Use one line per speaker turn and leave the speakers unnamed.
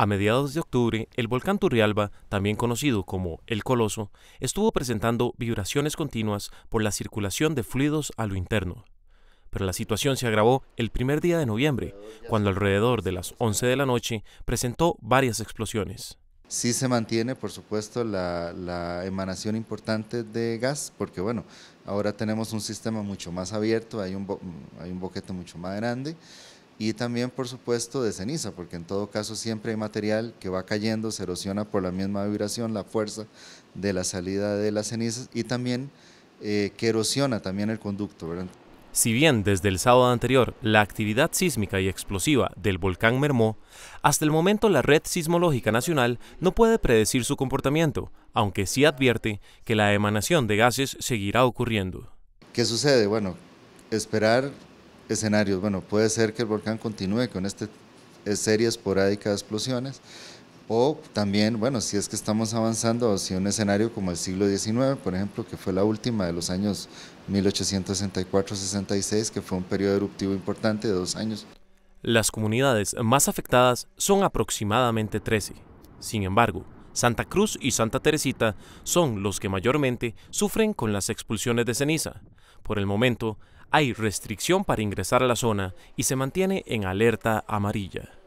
A mediados de octubre, el volcán Turrialba, también conocido como El Coloso, estuvo presentando vibraciones continuas por la circulación de fluidos a lo interno. Pero la situación se agravó el primer día de noviembre, cuando alrededor de las 11 de la noche presentó varias explosiones.
Sí se mantiene, por supuesto, la, emanación importante de gas, porque bueno, ahora tenemos un sistema mucho más abierto, hay un, hay un boquete mucho más grande y también por supuesto de ceniza, porque en todo caso siempre hay material que va cayendo, se erosiona por la misma vibración, la fuerza de la salida de las cenizas y también eh, que erosiona también el conducto. Si
bien desde el sábado anterior la actividad sísmica y explosiva del volcán mermó, hasta el momento la Red Sismológica Nacional no puede predecir su comportamiento, aunque sí advierte que la emanación de gases seguirá ocurriendo.
¿Qué sucede? Bueno, esperar escenarios. Bueno, puede ser que el volcán continúe con esta eh, serie esporádica de explosiones, o también, bueno, si es que estamos avanzando hacia un escenario como el siglo XIX, por ejemplo, que fue la última de los años 1864-66, que fue un periodo eruptivo importante de dos años.
Las comunidades más afectadas son aproximadamente 13. Sin embargo, Santa Cruz y Santa Teresita son los que mayormente sufren con las expulsiones de ceniza, por el momento, hay restricción para ingresar a la zona y se mantiene en alerta amarilla.